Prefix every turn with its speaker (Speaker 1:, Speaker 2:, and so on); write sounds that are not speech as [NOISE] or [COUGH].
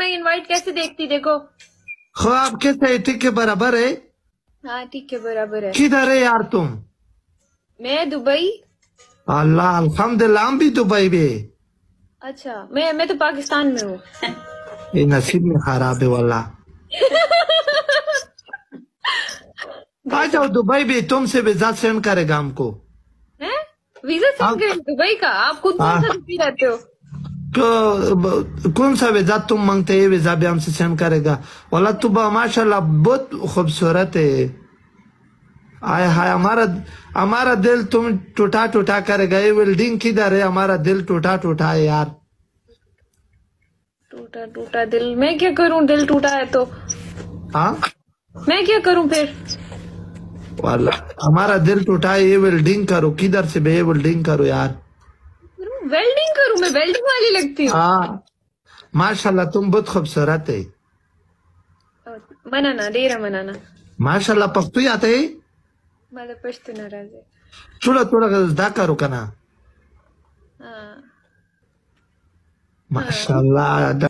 Speaker 1: मैं इनवाइट कैसे देखती देखो ख्वाब के ठीक के बराबर है हाँ ठीक के बराबर है किधर है यार तुम मैं दुबई अल्लाह अल्हम्दुलिल्लाह हम भी दुबई में अच्छा मैं मैं तो पाकिस्तान में हूँ ये नसीब में खराब है वाला [LAUGHS] आ जाओ दुबई भी तुमसे वीजा सेंड करेगा हमको वीजा सेंड करेगा दुबई का आप खुद हाँ। रहते हो तो कौन सा वीज़ा तुम मांगते है वीज़ा भी हमसे सेंड करेगा वाला तो माशाल्लाह बहुत खूबसूरत है आय हाय हमारा हमारा दिल तुम टूटा टूटा करेगा ये वेल्डिंग किधर है हमारा दिल टूटा टूटा है यार टूटा टूटा दिल मैं क्या करूं दिल टूटा है तो हाँ मैं क्या करूं फिर वाला हमारा दिल टूटा है ये वेल्डिंग करो किधर से बे वेल्डिंग करो यार वेल्डिंग करूं मैं वेल्डिंग वाली लगती हूँ हाँ माशाल्लाह तुम बहुत खूबसूरत है बनाना दे रहा बनाना माशाल्लाह पख्तू आते है मला पश्तो नाराज आहे थोड़ा थोड़ा दा करो कना हाँ। माशाल्लाह